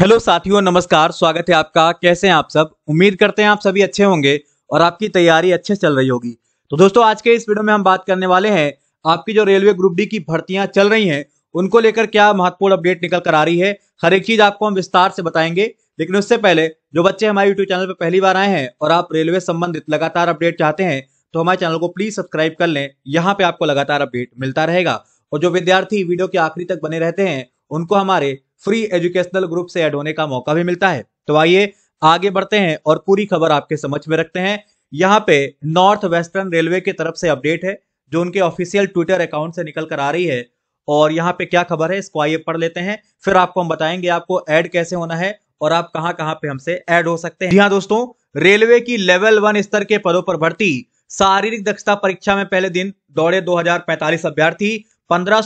hello साथियों नमस्कार स्वागत है आपका कैसे हैं आप सब उम्मीद करते हैं आप सभी अच्छे होंगे और आपकी तैयारी अच्छे चल रही होगी तो दोस्तों आज के इस वीडियो में हम बात करने वाले हैं आपकी जो रेलवे ग्रुप डी की भर्तियां चल रही हैं उनको लेकर क्या महत्वपूर्ण अपडेट निकल कर आ रही है हर एक चीज आपको हम विस्तार से बताएंगे लेकिन उससे पहले जो बच्चे हमारे यूट्यूब चैनल पर पहली बार आए हैं और आप रेलवे संबंधित लगातार अपडेट चाहते हैं तो हमारे चैनल को प्लीज सब्सक्राइब कर लें यहाँ पे आपको लगातार अपडेट मिलता रहेगा और जो विद्यार्थी वीडियो के आखिरी तक बने रहते हैं उनको हमारे फ्री एजुकेशनल ग्रुप से एड होने का मौका भी मिलता है तो आइए आगे बढ़ते हैं और पूरी खबर आपके समझ में रखते हैं यहाँ पे नॉर्थ वेस्टर्न रेलवे की तरफ से अपडेट है जो उनके ऑफिशियल ट्विटर अकाउंट से निकल कर आ रही है और यहाँ पे क्या खबर है इसको आइए पढ़ लेते हैं फिर आपको हम बताएंगे आपको ऐड कैसे होना है और आप कहाँ कहाँ पे हमसे ऐड हो सकते हैं यहाँ दोस्तों रेलवे की लेवल वन स्तर के पदों पर भर्ती शारीरिक दक्षता परीक्षा में पहले दिन दौड़े दो अभ्यर्थी पंद्रह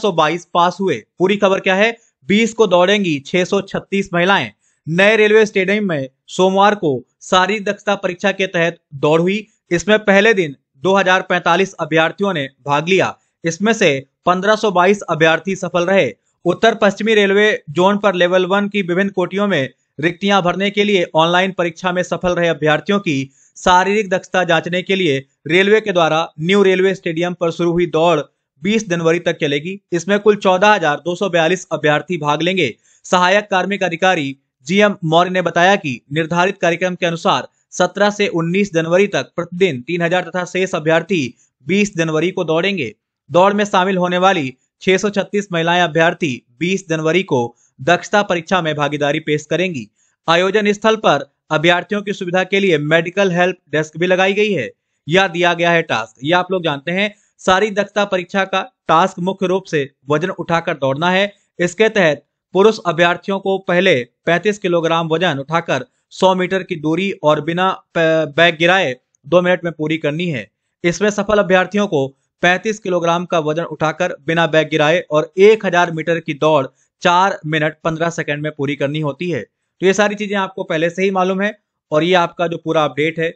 पास हुए पूरी खबर क्या है बीस को दौड़ेंगी 636 महिलाएं नए रेलवे स्टेडियम में सोमवार को शारीरिक दक्षता परीक्षा के तहत दौड़ हुई इसमें पहले दिन 2045 अभ्यर्थियों ने भाग लिया इसमें से 1522 अभ्यर्थी सफल रहे उत्तर पश्चिमी रेलवे जोन पर लेवल वन की विभिन्न कोटियों में रिक्तियां भरने के लिए ऑनलाइन परीक्षा में सफल रहे अभ्यर्थियों की शारीरिक दक्षता जांचने के लिए रेलवे के द्वारा न्यू रेलवे स्टेडियम पर शुरू हुई दौड़ 20 जनवरी तक चलेगी इसमें कुल 14,242 अभ्यर्थी भाग लेंगे सहायक कार्मिक अधिकारी जीएम मौर्य ने बताया कि निर्धारित कार्यक्रम के अनुसार 17 से 19 जनवरी तक प्रतिदिन 3000 तथा शेष अभ्यर्थी 20 जनवरी को दौड़ेंगे दौड़ में शामिल होने वाली 636 महिलाएं अभ्यर्थी 20 जनवरी को दक्षता परीक्षा में भागीदारी पेश करेंगी आयोजन स्थल पर अभ्यर्थियों की सुविधा के लिए मेडिकल हेल्प डेस्क भी लगाई गई है यह दिया गया है टास्क यह आप लोग जानते हैं सारी दक्षता परीक्षा का टास्क मुख्य रूप से वजन उठाकर दौड़ना है इसके तहत पुरुष अभ्यर्थियों को पहले 35 किलोग्राम वजन उठाकर 100 मीटर की दूरी और बिना बैग गिराए दो मिनट में पूरी करनी है इसमें सफल अभ्यर्थियों को 35 किलोग्राम का वजन उठाकर बिना बैग गिराए और 1000 मीटर की दौड़ चार मिनट पंद्रह सेकंड में पूरी करनी होती है तो ये सारी चीजें आपको पहले से ही मालूम है और ये आपका जो पूरा अपडेट है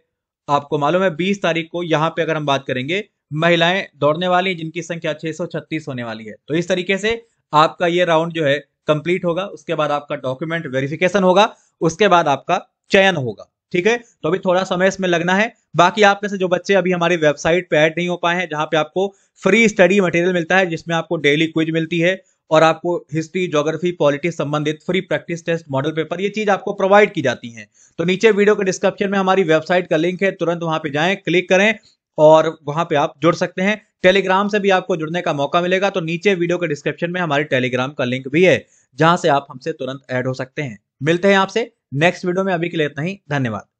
आपको मालूम है बीस तारीख को यहाँ पे अगर हम बात करेंगे महिलाएं दौड़ने वाली हैं जिनकी संख्या 636 होने वाली है तो इस तरीके से आपका ये राउंड जो है कंप्लीट होगा उसके बाद आपका डॉक्यूमेंट वेरिफिकेशन होगा उसके बाद आपका चयन होगा ठीक है तो अभी थोड़ा समय इसमें लगना है बाकी आप में से जो बच्चे अभी हमारी वेबसाइट पे ऐड नहीं हो पाए हैं जहां पे आपको फ्री स्टडी मटेरियल मिलता है जिसमें आपको डेली क्विज मिलती है और आपको हिस्ट्री ज्योग्राफी पॉलिटिक्स संबंधित free practice test model paper ये चीज आपको प्रोवाइड की जाती है तो नीचे वीडियो के डिस्क्रिप्शन में हमारी वेबसाइट का लिंक है तुरंत वहां पे जाएं क्लिक करें और वहां पे आप जुड़ सकते हैं टेलीग्राम से भी आपको जुड़ने का मौका मिलेगा तो नीचे वीडियो के डिस्क्रिप्शन में हमारे टेलीग्राम का लिंक भी है जहां से आप हमसे तुरंत ऐड हो सकते हैं मिलते हैं आपसे नेक्स्ट वीडियो में अभी के लिए इतना ही धन्यवाद